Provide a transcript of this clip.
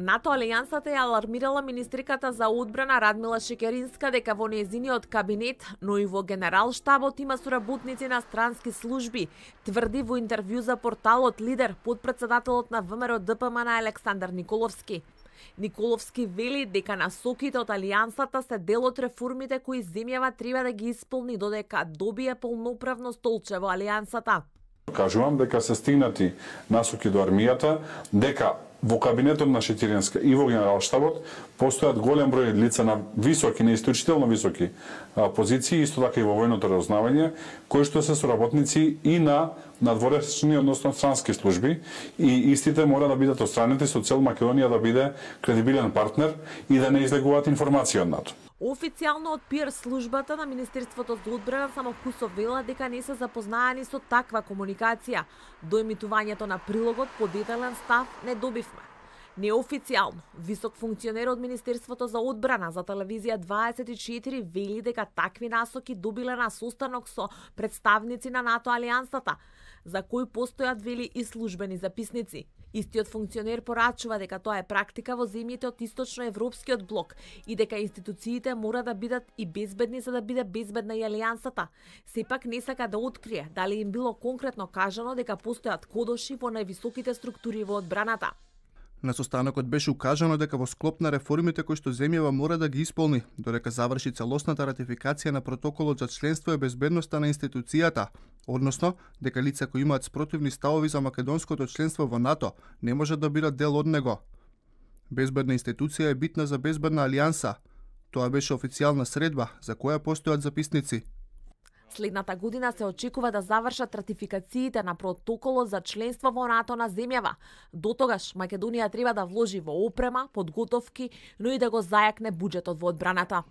НАТО алијансата ја алармирала министриката за одбрана Радмила Шекеринска дека во нејзиниот кабинет, но и во генералштабот има соработници на странски служби, тврди во интервју за порталот Лидер под председателот на ВМРО ДПМН Александар Николовски. Николовски вели дека насоките од Алијансата се дел од реформите кои земјава треба да ги исполни додека добие полноправно столче во Алијансата. Кажувам дека се стигнати насоки до армијата, дека Во кабинетот на Шетиренска и во генералштабот постојат голем број лица на високи, на исклучително високи позиции, исто така и во војното разузнавање, кои што се соработници и на надворешни, односно странски служби и истите мора да бидат отстранети со цел Македонија да биде кредибилен партнер и да не излегуваат информации од НАТО. Официјално од пир службата на Министерството за одбрана само Кусо вела дека не се запознаени со таква комуникација. До имитувањето на прилогот по детален став не добивме. Неофицијално, висок функционер од Министерството за одбрана за телевизија 24 вели дека такви насоки добиле на состанок со представници на НАТО алијансата, за кои постојат вели и службени записници. Истиот функционер порачува дека тоа е практика во земјите од источноевропскиот блок и дека институциите мора да бидат и безбедни за да биде безбедна и алијансата. Сепак не сака да открие дали им било конкретно кажано дека постојат кодоши во највисоките структури во одбраната. На состанокот беше укажано дека во склоп на реформите кои што земјава мора да ги исполни, додека заврши целосната ратификација на протоколот за членство и безбедноста на институцијата, односно дека лица кои имаат спротивни ставови за македонското членство во НАТО не може да бидат дел од него. Безбедна институција е битна за безбедна алијанса. Тоа беше официјална средба за која постојат записници. Следната година се очекува да завршат ратификациите на протоколот за членство во НАТО на земјава. До тогаш Македонија треба да вложи во опрема, подготовки, но и да го зајакне буџетот во одбраната.